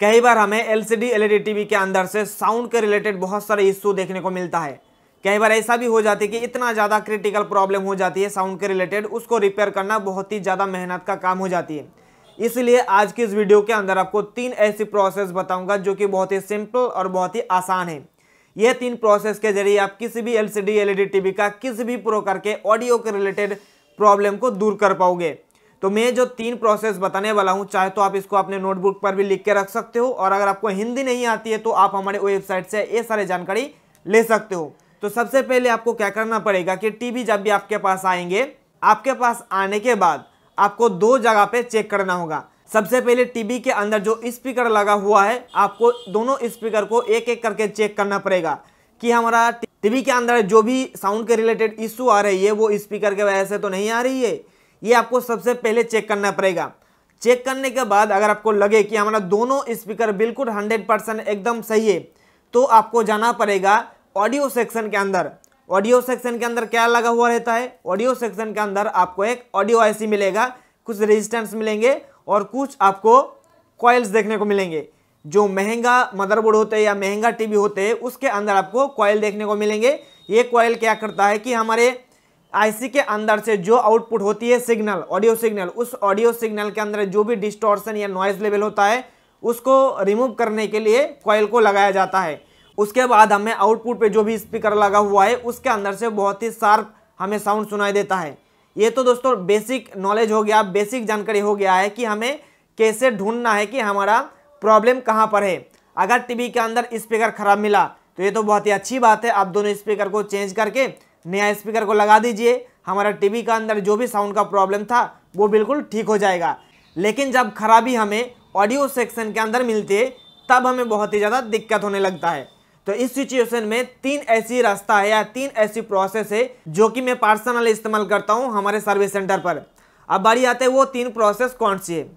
कई बार हमें LCD LED TV के अंदर से साउंड के रिलेटेड बहुत सारे इश्यू देखने को मिलता है कई बार ऐसा भी हो जाती है कि इतना ज़्यादा क्रिटिकल प्रॉब्लम हो जाती है साउंड के रिलेटेड उसको रिपेयर करना बहुत ही ज़्यादा मेहनत का काम हो जाती है इसलिए आज की इस वीडियो के अंदर आपको तीन ऐसी प्रोसेस बताऊंगा जो कि बहुत ही सिंपल और बहुत ही आसान है ये तीन प्रोसेस के जरिए आप किसी भी एलसीडी एलईडी टीवी का किसी भी प्रोकर के ऑडियो के रिलेटेड प्रॉब्लम को दूर कर पाओगे तो मैं जो तीन प्रोसेस बताने वाला हूँ चाहे तो आप इसको अपने नोटबुक पर भी लिख के रख सकते हो और अगर आपको हिंदी नहीं आती है तो आप हमारे वेबसाइट से ये सारी जानकारी ले सकते हो तो सबसे पहले आपको क्या करना पड़ेगा कि टीवी जब भी आपके पास आएंगे आपके पास आने के बाद आपको दो जगह पे चेक करना होगा सबसे पहले टीवी के अंदर जो स्पीकर लगा हुआ है आपको दोनों स्पीकर को एक एक करके चेक करना पड़ेगा कि हमारा टीवी के अंदर जो भी साउंड के रिलेटेड इशू आ रही है वो स्पीकर के वजह से तो नहीं आ रही है ये आपको सबसे पहले चेक करना पड़ेगा चेक करने के बाद अगर आपको लगे कि हमारा दोनों स्पीकर बिल्कुल हंड्रेड परसेंट एकदम सही है तो आपको जाना पड़ेगा ऑडियो सेक्शन के अंदर ऑडियो सेक्शन के अंदर क्या लगा हुआ रहता है ऑडियो सेक्शन के अंदर आपको एक ऑडियो आईसी मिलेगा कुछ रेजिस्टेंस मिलेंगे और कुछ आपको कॉयल्स देखने को मिलेंगे जो महंगा मदरबोर्ड होते हैं या महंगा टीवी होते हैं उसके अंदर आपको कॉयल देखने को मिलेंगे ये कॉयल क्या करता है कि हमारे आईसी के अंदर से जो आउटपुट होती है सिग्नल ऑडियो सिग्नल उस ऑडियो सिग्नल के अंदर जो भी डिस्टॉर्सन या नॉइज लेवल होता है उसको रिमूव करने के लिए कॉयल को लगाया जाता है उसके बाद हमें आउटपुट पे जो भी स्पीकर लगा हुआ है उसके अंदर से बहुत ही शार्प हमें साउंड सुनाई देता है ये तो दोस्तों बेसिक नॉलेज हो गया बेसिक जानकारी हो गया है कि हमें कैसे ढूंढना है कि हमारा प्रॉब्लम कहाँ पर है अगर टीवी के अंदर स्पीकर ख़राब मिला तो ये तो बहुत ही अच्छी बात है आप दोनों स्पीकर को चेंज करके नया स्पीकर को लगा दीजिए हमारा टीवी का अंदर जो भी साउंड का प्रॉब्लम था वो बिल्कुल ठीक हो जाएगा लेकिन जब खराबी हमें ऑडियो सेक्शन के अंदर मिलती है तब हमें बहुत ही ज़्यादा दिक्कत होने लगता है तो इस सिचुएशन में तीन ऐसी रास्ता है या तीन ऐसी प्रोसेस है जो कि मैं पार्सनल इस्तेमाल करता हूँ हमारे सर्विस सेंटर पर अब बारी आते हैं वो तीन प्रोसेस कौन सी है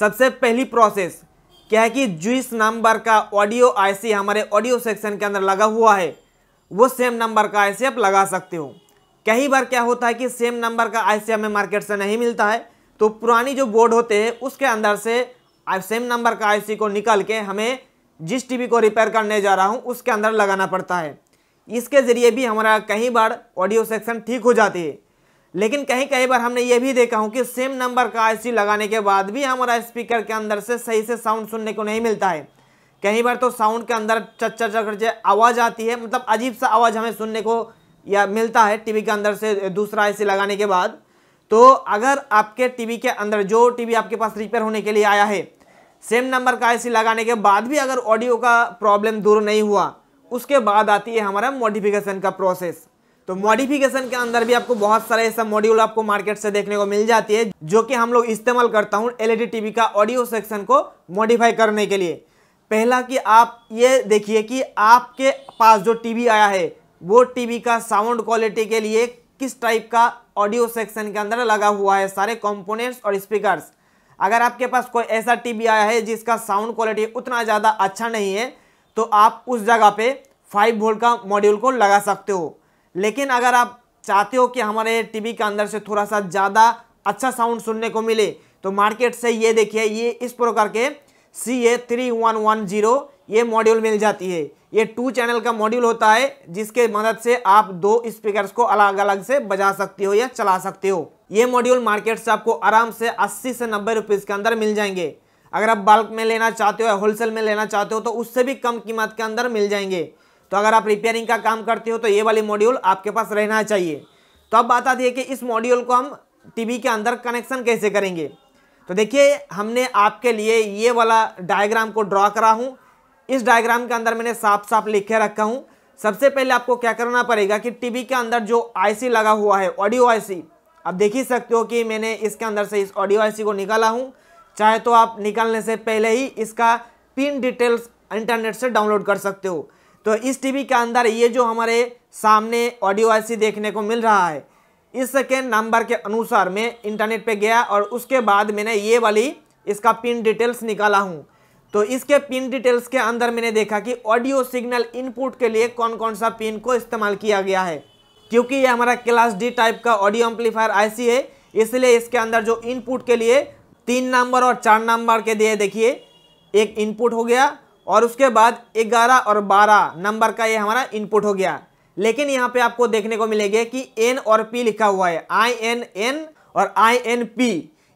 सबसे पहली प्रोसेस क्या है कि जुइस नंबर का ऑडियो आईसी हमारे ऑडियो सेक्शन के अंदर लगा हुआ है वो सेम नंबर का आई आप लगा सकते हो कई बार क्या होता है कि सेम नंबर का आई हमें मार्केट से नहीं मिलता है तो पुरानी जो बोर्ड होते हैं उसके अंदर से सेम नंबर का आई को निकल के हमें जिस टीवी को रिपेयर करने जा रहा हूँ उसके अंदर लगाना पड़ता है इसके ज़रिए भी हमारा कई बार ऑडियो सेक्शन ठीक हो जाती है लेकिन कहीं कहीं बार हमने ये भी देखा हूँ कि सेम नंबर का आई लगाने के बाद भी हमारा स्पीकर के अंदर से सही से साउंड सुनने को नहीं मिलता है कई बार तो साउंड के अंदर चर्चा चक्कर आवाज़ आती है मतलब अजीब सा आवाज़ हमें सुनने को या मिलता है टीवी के अंदर से दूसरा ऐसे लगाने के बाद तो अगर आपके टीवी के अंदर जो टीवी आपके पास रिपेयर होने के लिए आया है सेम नंबर का ऐसे लगाने के बाद भी अगर ऑडियो का प्रॉब्लम दूर नहीं हुआ उसके बाद आती है हमारा मॉडिफिकेशन का प्रोसेस तो मॉडिफिकेशन के अंदर भी आपको बहुत सारे ऐसा मॉड्यूल आपको मार्केट से देखने को मिल जाती है जो कि हम लोग इस्तेमाल करता हूँ एल टीवी e का ऑडियो सेक्शन को मॉडिफाई करने के लिए पहला कि आप ये देखिए कि आपके पास जो टीवी आया है वो टीवी का साउंड क्वालिटी के लिए किस टाइप का ऑडियो सेक्शन के अंदर लगा हुआ है सारे कंपोनेंट्स और स्पीकर्स अगर आपके पास कोई ऐसा टीवी आया है जिसका साउंड क्वालिटी उतना ज़्यादा अच्छा नहीं है तो आप उस जगह पे 5 वोल्ट का मॉड्यूल को लगा सकते हो लेकिन अगर आप चाहते हो कि हमारे टी के अंदर से थोड़ा सा ज़्यादा अच्छा साउंड सुनने को मिले तो मार्केट से ये देखिए ये इस प्रकार के C A three one one zero ये मॉड्यूल मिल जाती है ये टू चैनल का मॉड्यूल होता है जिसके मदद से आप दो स्पीकर्स को अलग अलग से बजा सकते हो या चला सकते हो ये मॉड्यूल मार्केट से आपको आराम से 80 से नब्बे रुपए के अंदर मिल जाएंगे अगर आप बल्क में लेना चाहते हो या होलसेल में लेना चाहते हो तो उससे भी कम कीमत के अंदर मिल जाएंगे तो अगर आप रिपेयरिंग का काम करते हो तो ये वाली मॉड्यूल आपके पास रहना चाहिए तो अब बता दिए कि इस मॉड्यूल को हम टीवी के अंदर कनेक्शन कैसे करेंगे तो देखिए हमने आपके लिए ये वाला डायग्राम को ड्रॉ करा हूँ इस डायग्राम के अंदर मैंने साफ साफ लिखे रखा हूँ सबसे पहले आपको क्या करना पड़ेगा कि टीवी के अंदर जो आईसी लगा हुआ है ऑडियो आईसी आप देख ही सकते हो कि मैंने इसके अंदर से इस ऑडियो आईसी को निकाला हूँ चाहे तो आप निकालने से पहले ही इसका पिन डिटेल्स इंटरनेट से डाउनलोड कर सकते हो तो इस टीवी के अंदर ये जो हमारे सामने ऑडियो आई देखने को मिल रहा है इस सेकेंड नंबर के अनुसार मैं इंटरनेट पे गया और उसके बाद मैंने ये वाली इसका पिन डिटेल्स निकाला हूँ तो इसके पिन डिटेल्स के अंदर मैंने देखा कि ऑडियो सिग्नल इनपुट के लिए कौन कौन सा पिन को इस्तेमाल किया गया है क्योंकि ये हमारा क्लास डी टाइप का ऑडियो एम्पलीफायर आई है इसलिए इसके अंदर जो इनपुट के लिए तीन नंबर और चार नंबर के दिए देखिए एक इनपुट हो गया और उसके बाद ग्यारह और बारह नंबर का ये हमारा इनपुट हो गया लेकिन यहाँ पे आपको देखने को मिलेगा कि एन और पी लिखा हुआ है आई एन एन और आई एन पी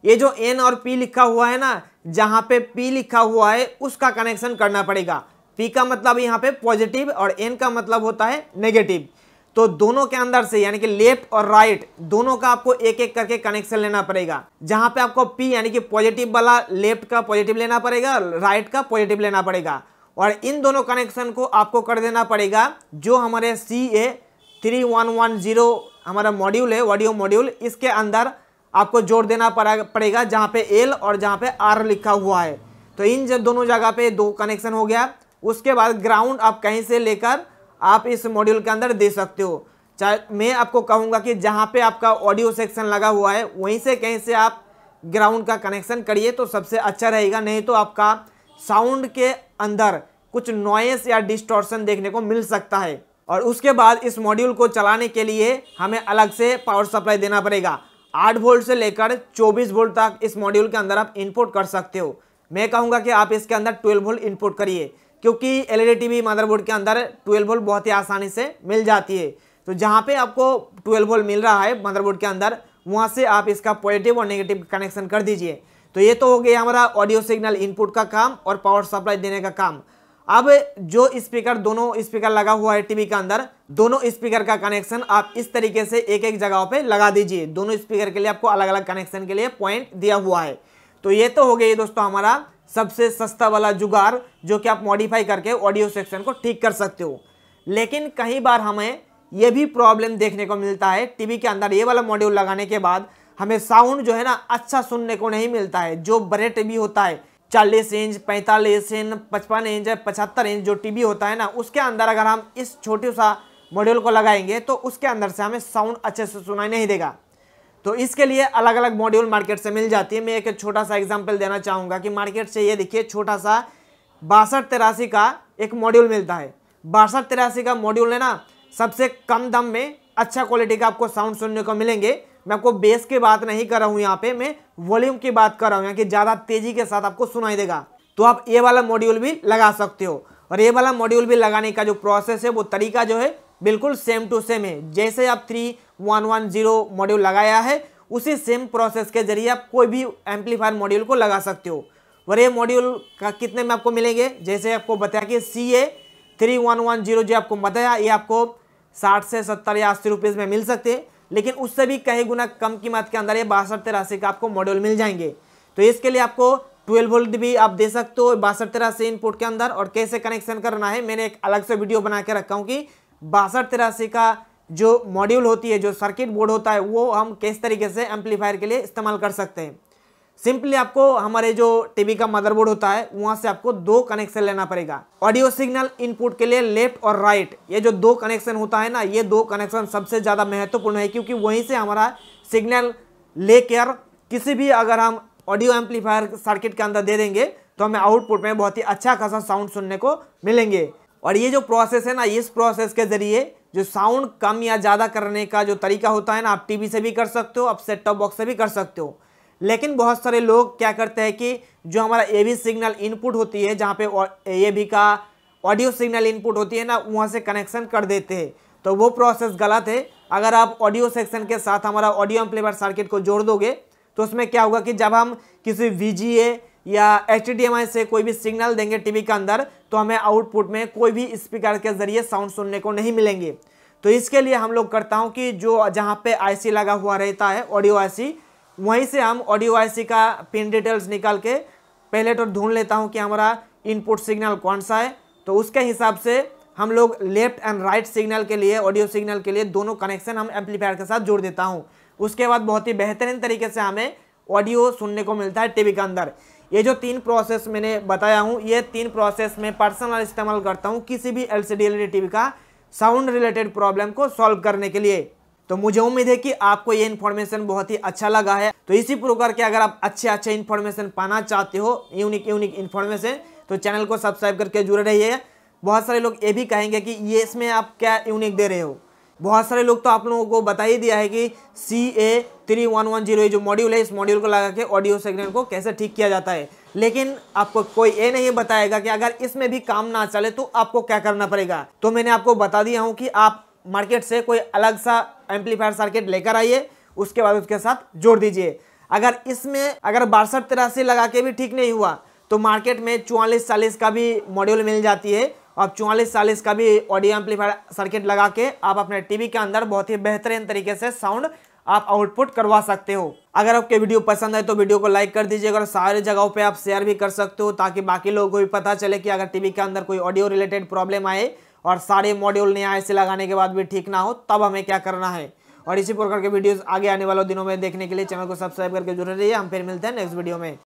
ये जो एन और पी लिखा हुआ है ना जहां पे पी लिखा हुआ है उसका कनेक्शन करना पड़ेगा पी का मतलब यहाँ पे पॉजिटिव और एन का मतलब होता है नेगेटिव तो दोनों के अंदर से यानी कि लेफ्ट और राइट दोनों का आपको एक एक करके कनेक्शन लेना पड़ेगा जहाँ पे आपको पी यानी कि पॉजिटिव वाला लेफ्ट का पॉजिटिव लेना पड़ेगा राइट का पॉजिटिव लेना पड़ेगा और इन दोनों कनेक्शन को आपको कर देना पड़ेगा जो हमारे C A three one one zero हमारा मॉड्यूल है ऑडियो मॉड्यूल इसके अंदर आपको जोड़ देना पड़ेगा जहाँ पे एल और जहाँ पे आर लिखा हुआ है तो इन जब दोनों जगह पे दो कनेक्शन हो गया उसके बाद ग्राउंड आप कहीं से लेकर आप इस मॉड्यूल के अंदर दे सकते हो चाहे मैं आपको कहूँगा कि जहाँ पर आपका ऑडियो सेक्शन लगा हुआ है वहीं से कहीं से आप ग्राउंड का कनेक्शन करिए तो सबसे अच्छा रहेगा नहीं तो आपका साउंड के अंदर कुछ नॉइस या डिस्टॉर्शन देखने को मिल सकता है और उसके बाद इस मॉड्यूल को चलाने के लिए हमें अलग से पावर सप्लाई देना पड़ेगा आठ वोल्ट से लेकर चौबीस वोल्ट तक इस मॉड्यूल के अंदर आप इनपुट कर सकते हो मैं कहूँगा कि आप इसके अंदर ट्वेल्व वोल्ट इनपुट करिए क्योंकि एल ई टीवी मदरबोर्ड के अंदर ट्वेल्व वोल्ट बहुत ही आसानी से मिल जाती है तो जहाँ पे आपको ट्वेल्व वोल्ट मिल रहा है मदरबोर्ड के अंदर वहाँ से आप इसका पॉजिटिव और नेगेटिव कनेक्शन कर दीजिए तो ये तो हो गया हमारा ऑडियो सिग्नल इनपुट का काम और पावर सप्लाई देने का काम अब जो स्पीकर दोनों स्पीकर लगा हुआ है टीवी के अंदर दोनों स्पीकर का कनेक्शन आप इस तरीके से एक एक जगह पे लगा दीजिए दोनों स्पीकर के लिए आपको अलग अलग कनेक्शन के लिए पॉइंट दिया हुआ है तो ये तो हो गई दोस्तों हमारा सबसे सस्ता वाला जुगाड़ जो कि आप मॉडिफाई करके ऑडियो सेक्शन को ठीक कर सकते हो लेकिन कई बार हमें ये भी प्रॉब्लम देखने को मिलता है टीवी के अंदर ये वाला मॉड्यूल लगाने के बाद हमें साउंड जो है ना अच्छा सुनने को नहीं मिलता है जो बड़े टीवी होता है चालीस इंच पैंतालीस इंच पचपन इंच पचहत्तर इंच जो टीवी होता है ना उसके अंदर अगर हम इस छोटे सा मॉड्यूल को लगाएंगे तो उसके अंदर से हमें साउंड अच्छे से सुनाई नहीं देगा तो इसके लिए अलग अलग मॉड्यूल मार्केट से मिल जाती है मैं एक छोटा सा एग्जाम्पल देना चाहूँगा कि मार्केट से ये देखिए छोटा सा बासठ तिरासी का एक मॉड्यूल मिलता है बासठ तिरासी का मॉड्यूल है ना सबसे कम दम में अच्छा क्वालिटी का आपको साउंड सुनने को मिलेंगे मैं आपको बेस की बात नहीं कर रहा हूँ यहाँ पे मैं वॉल्यूम की बात कर रहा हूँ यहाँ की ज़्यादा तेजी के साथ आपको सुनाई देगा तो आप ये वाला मॉड्यूल भी लगा सकते हो और ये वाला मॉड्यूल भी लगाने का जो प्रोसेस है वो तरीका जो है बिल्कुल सेम टू सेम है जैसे आप three one one zero module लगाया है उसी सेम प्रोसेस के जरिए आप कोई भी एम्पलीफायर मॉड्यूल को लगा सकते हो और ये मॉड्यूल का कितने में आपको मिलेंगे जैसे आपको बताया कि C A three one one zero जो आपको बताया ये आपको साठ से सत्तर या अस्सी रुपीज़ में मिल सकते हैं लेकिन उससे भी कई गुना कम कीमत के अंदर ये बासठ तिरासी का आपको मॉड्यूल मिल जाएंगे तो इसके लिए आपको ट्वेल्व वोल्ट भी आप दे सकते हो बासठ तिरासी इनपुट के अंदर और कैसे कनेक्शन करना है मैंने एक अलग से वीडियो बना के रखा हूँ कि बासठ तिरासी का जो मॉड्यूल होती है जो सर्किट बोर्ड होता है वो हम किस तरीके से एम्पलीफायर के लिए इस्तेमाल कर सकते हैं सिंपली आपको हमारे जो टीवी का मदरबोर्ड होता है वहाँ से आपको दो कनेक्शन लेना पड़ेगा ऑडियो सिग्नल इनपुट के लिए लेफ्ट और राइट ये जो दो कनेक्शन होता है ना ये दो कनेक्शन सबसे ज़्यादा महत्वपूर्ण है क्योंकि वहीं से हमारा सिग्नल लेकर किसी भी अगर हम ऑडियो एम्पलीफायर सर्किट के अंदर दे देंगे तो हमें आउटपुट में बहुत ही अच्छा खासा साउंड सुनने को मिलेंगे और ये जो प्रोसेस है ना इस प्रोसेस के ज़रिए जो साउंड कम या ज़्यादा करने का जो तरीका होता है ना आप टीवी से भी कर सकते हो आप सेट टॉप बॉक्स से भी कर सकते हो लेकिन बहुत सारे लोग क्या करते हैं कि जो हमारा ए वी सिग्नल इनपुट होती है जहाँ पे ए वी का ऑडियो सिग्नल इनपुट होती है ना वहाँ से कनेक्शन कर देते हैं तो वो प्रोसेस गलत है अगर आप ऑडियो सेक्शन के साथ हमारा ऑडियो एम्पलीफायर सर्किट को जोड़ दोगे तो उसमें क्या होगा कि जब हम किसी वी या एच से कोई भी सिग्नल देंगे टीवी के अंदर तो हमें आउटपुट में कोई भी स्पीकर के ज़रिए साउंड सुनने को नहीं मिलेंगे तो इसके लिए हम लोग करता हूँ कि जो जहाँ पे आईसी लगा हुआ रहता है ऑडियो आईसी वहीं से हम ऑडियो आईसी का पिन डिटेल्स निकाल के पहले तो ढूंढ लेता हूँ कि हमारा इनपुट सिग्नल कौन सा है तो उसके हिसाब से हम लोग लेफ्ट एंड राइट सिग्नल के लिए ऑडियो सिग्नल के लिए दोनों कनेक्शन हम एम्पलीफायर के साथ जोड़ देता हूँ उसके बाद बहुत ही बेहतरीन तरीके से हमें ऑडियो सुनने को मिलता है टीवी के अंदर ये जो तीन प्रोसेस मैंने बताया हूँ ये तीन प्रोसेस में पर्सनल इस्तेमाल करता हूँ किसी भी एल सी डी एल का साउंड रिलेटेड प्रॉब्लम को सॉल्व करने के लिए तो मुझे उम्मीद है कि आपको ये इन्फॉर्मेशन बहुत ही अच्छा लगा है तो इसी प्रकार के अगर आप अच्छे अच्छे इन्फॉर्मेशन पाना चाहते हो यूनिक यूनिक इन्फॉर्मेशन तो चैनल को सब्सक्राइब करके जुड़े रहिए बहुत सारे लोग ये भी कहेंगे कि ये इसमें आप क्या यूनिक दे रहे हो बहुत सारे लोग तो आप लोगों को बता ही दिया है कि C A three one one zero जो मॉड्यूल है इस मॉड्यूल को लगा के ऑडियो सेगमेंट को कैसे ठीक किया जाता है लेकिन आपको कोई ये नहीं बताएगा कि अगर इसमें भी काम ना चले तो आपको क्या करना पड़ेगा तो मैंने आपको बता दिया हूँ कि आप मार्केट से कोई अलग सा एम्पलीफायर सर्किट लेकर आइए उसके बाद उसके साथ जोड़ दीजिए अगर इसमें अगर बासठ तिरासी लगा के भी ठीक नहीं हुआ तो मार्केट में चौवालीस चालीस का भी मॉड्यूल मिल जाती है आप चौवालीस चालीस का भी ऑडियो एम्पलीफायर सर्किट लगा के आप अपने टीवी के अंदर बहुत ही बेहतरीन तरीके से साउंड आप आउटपुट करवा सकते हो अगर आपके वीडियो पसंद है तो वीडियो को लाइक कर दीजिए और सारी जगहों पे आप शेयर भी कर सकते हो ताकि बाकी लोगों को भी पता चले कि अगर टीवी के अंदर कोई ऑडियो रिलेटेड प्रॉब्लम आए और सारे मॉड्यूल नया ऐसे लगाने के बाद भी ठीक ना हो तब हमें क्या करना है और इसी प्रकार के वीडियोस आगे आने वाले दिनों में देखने के लिए चैनल को सब्सक्राइब करके जुड़े रहिए हम फिर मिलते हैं नेक्स्ट वीडियो में